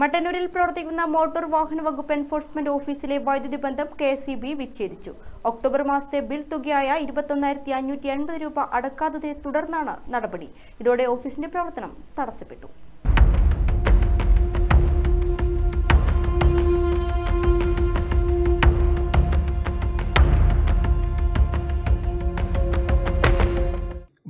മട്ടന്നൂരിൽ പ്രവർത്തിക്കുന്ന മോട്ടോർ വാഹന വകുപ്പ് എൻഫോഴ്സ്മെന്റ് ഓഫീസിലെ വൈദ്യുതി ബന്ധം കെ സി ബി വിച്ഛേദിച്ചു ഒക്ടോബർ മാസത്തെ ബിൽ തുകയായ ഇരുപത്തൊന്നായിരത്തി അഞ്ഞൂറ്റി എൺപത് രൂപ അടക്കാത്തതിനെ തുടർന്നാണ് നടപടി ഇതോടെ ഓഫീസിന്റെ പ്രവർത്തനം തടസ്സപ്പെട്ടു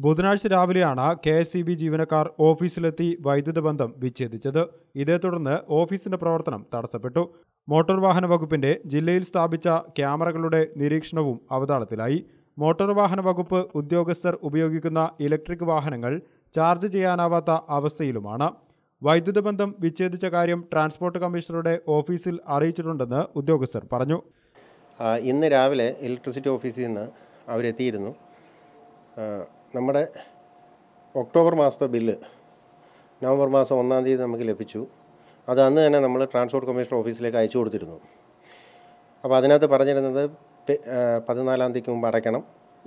ബുധനാഴ്ച രാവിലെയാണ് കെ എസ് സി ബി ജീവനക്കാർ ഓഫീസിലെത്തി വൈദ്യുത ബന്ധം വിച്ഛേദിച്ചത് ഇതേ തുടർന്ന് ഓഫീസിന്റെ പ്രവർത്തനം തടസ്സപ്പെട്ടു മോട്ടോർ വാഹന വകുപ്പിന്റെ ജില്ലയിൽ സ്ഥാപിച്ച ക്യാമറകളുടെ നിരീക്ഷണവും അവതാളത്തിലായി മോട്ടോർ വാഹന വകുപ്പ് ഉദ്യോഗസ്ഥർ ഉപയോഗിക്കുന്ന ഇലക്ട്രിക് വാഹനങ്ങൾ ചാർജ് ചെയ്യാനാവാത്ത അവസ്ഥയിലുമാണ് വൈദ്യുത ബന്ധം വിച്ഛേദിച്ച കാര്യം ട്രാൻസ്പോർട്ട് കമ്മീഷണറുടെ ഓഫീസിൽ അറിയിച്ചിട്ടുണ്ടെന്ന് ഉദ്യോഗസ്ഥർ പറഞ്ഞു ഇന്ന് രാവിലെ ഇലക്ട്രിസിറ്റി ഓഫീസിൽ നിന്ന് അവരെത്തിയിരുന്നു നമ്മുടെ ഒക്ടോബർ മാസത്തെ ബില്ല് നവംബർ മാസം ഒന്നാം തീയതി നമുക്ക് ലഭിച്ചു അത് അന്ന് തന്നെ നമ്മൾ ട്രാൻസ്പോർട്ട് കമ്മീഷണർ ഓഫീസിലേക്ക് അയച്ചു കൊടുത്തിരുന്നു അപ്പോൾ അതിനകത്ത് പറഞ്ഞിരുന്നത് പതിനാലാം തീയതിക്ക് മുമ്പ് അടയ്ക്കണം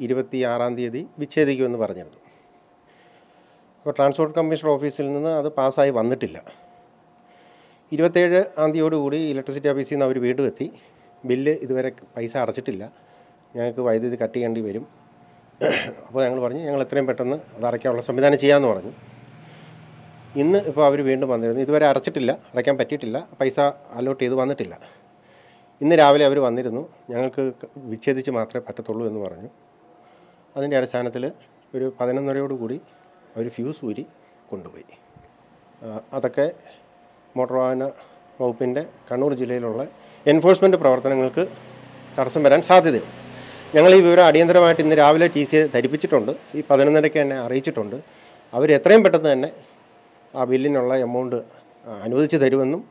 ഇരുപത്തി ആറാം തീയതി വിച്ഛേദിക്കുമെന്ന് പറഞ്ഞിരുന്നു അപ്പോൾ ട്രാൻസ്പോർട്ട് കമ്മീഷണർ ഓഫീസിൽ നിന്ന് അത് പാസ്സായി വന്നിട്ടില്ല ഇരുപത്തേഴ് ആം തീയതിയോടുകൂടി ഇലക്ട്രിസിറ്റി ഓഫീസിൽ നിന്ന് അവർ വീണ്ടും എത്തി ബില്ല് ഇതുവരെ പൈസ അടച്ചിട്ടില്ല ഞങ്ങൾക്ക് വൈദ്യുതി കട്ട് ചെയ്യേണ്ടി വരും അപ്പോൾ ഞങ്ങൾ പറഞ്ഞു ഞങ്ങൾ എത്രയും പെട്ടെന്ന് അത് അടയ്ക്കാനുള്ള സംവിധാനം ചെയ്യാമെന്ന് പറഞ്ഞു ഇന്ന് ഇപ്പോൾ അവർ വീണ്ടും വന്നിരുന്നു ഇതുവരെ അടച്ചിട്ടില്ല അടയ്ക്കാൻ പറ്റിയിട്ടില്ല പൈസ അലോട്ട് ചെയ്ത് വന്നിട്ടില്ല ഇന്ന് രാവിലെ അവർ വന്നിരുന്നു ഞങ്ങൾക്ക് വിച്ഛേദിച്ച് മാത്രമേ പറ്റത്തുള്ളൂ എന്ന് പറഞ്ഞു അതിൻ്റെ അടിസ്ഥാനത്തിൽ ഒരു പതിനൊന്നരയോടുകൂടി അവർ ഫ്യൂസ് ഊരി കൊണ്ടുപോയി അതൊക്കെ മോട്ടോർ വാഹന വകുപ്പിൻ്റെ കണ്ണൂർ ജില്ലയിലുള്ള എൻഫോഴ്സ്മെൻറ്റ് പ്രവർത്തനങ്ങൾക്ക് തടസ്സം വരാൻ സാധ്യതയുണ്ട് ഞങ്ങൾ ഈ വിവരം അടിയന്തരമായിട്ട് ഇന്ന് രാവിലെ ടി സിയെ ധരിപ്പിച്ചിട്ടുണ്ട് ഈ പതിനൊന്നരയ്ക്ക് തന്നെ അറിയിച്ചിട്ടുണ്ട് അവർ എത്രയും പെട്ടെന്ന് തന്നെ ആ ബില്ലിനുള്ള എമൗണ്ട് അനുവദിച്ച് തരുമെന്നും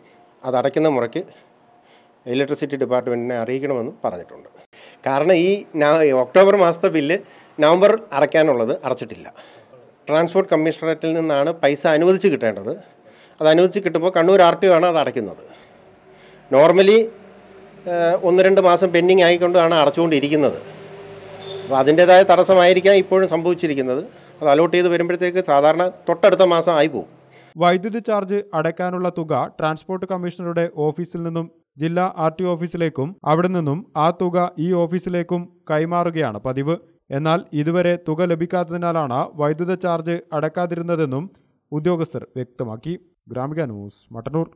അത് മുറയ്ക്ക് ഇലക്ട്രിസിറ്റി ഡിപ്പാർട്ട്മെൻറ്റിനെ അറിയിക്കണമെന്നും പറഞ്ഞിട്ടുണ്ട് കാരണം ഈ ഒക്ടോബർ മാസത്തെ ബില്ല് നവംബർ അടയ്ക്കാനുള്ളത് അടച്ചിട്ടില്ല ട്രാൻസ്പോർട്ട് കമ്മീഷണറേറ്റിൽ നിന്നാണ് പൈസ അനുവദിച്ച് കിട്ടേണ്ടത് അത് അനുവദിച്ച് കിട്ടുമ്പോൾ കണ്ണൂർ ആർ ടി ആണ് അത് അടയ്ക്കുന്നത് നോർമലി ഒന്ന് രണ്ട് മാസം പെൻഡിങ് ആയിക്കൊണ്ടാണ് അടച്ചുകൊണ്ടിരിക്കുന്നത് അപ്പോൾ അതിൻ്റേതായ തടസ്സമായിരിക്കാം ഇപ്പോഴും സംഭവിച്ചിരിക്കുന്നത് അത് അലോട്ട് ചെയ്ത് വരുമ്പോഴത്തേക്ക് സാധാരണ തൊട്ടടുത്ത മാസം ആയി പോകും വൈദ്യുതി ചാർജ് അടയ്ക്കാനുള്ള തുക ട്രാൻസ്പോർട്ട് കമ്മീഷണറുടെ ഓഫീസിൽ നിന്നും ജില്ലാ ആർ ടി ഓഫീസിലേക്കും അവിടെ നിന്നും ആ തുക ഈ ഓഫീസിലേക്കും കൈമാറുകയാണ് പതിവ് എന്നാൽ ഇതുവരെ തുക ലഭിക്കാത്തതിനാലാണ് വൈദ്യുത ചാർജ് അടയ്ക്കാതിരുന്നതെന്നും ഉദ്യോഗസ്ഥർ വ്യക്തമാക്കി ഗ്രാമിക ന്യൂസ് മട്ടന്നൂർ